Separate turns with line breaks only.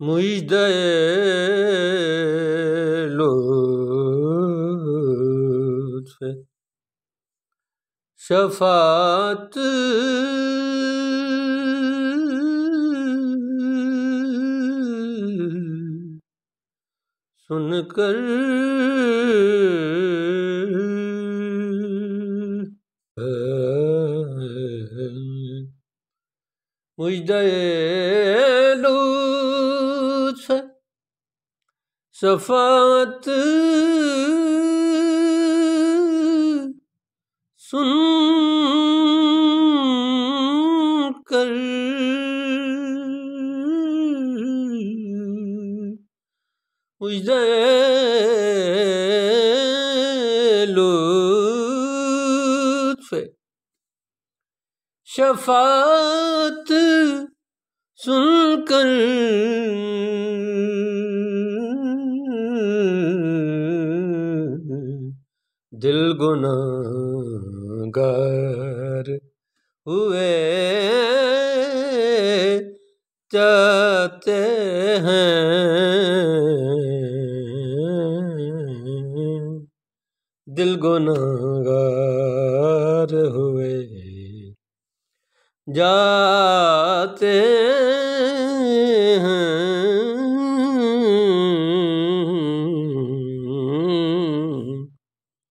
Müjde lütfet şefaat سن کر لو صفات سن کر مجدہ لطف شفاعت سن کر دل گناہ گر ہوئے چاہتے ہیں دل گنگ ہوئے جاتے ہیں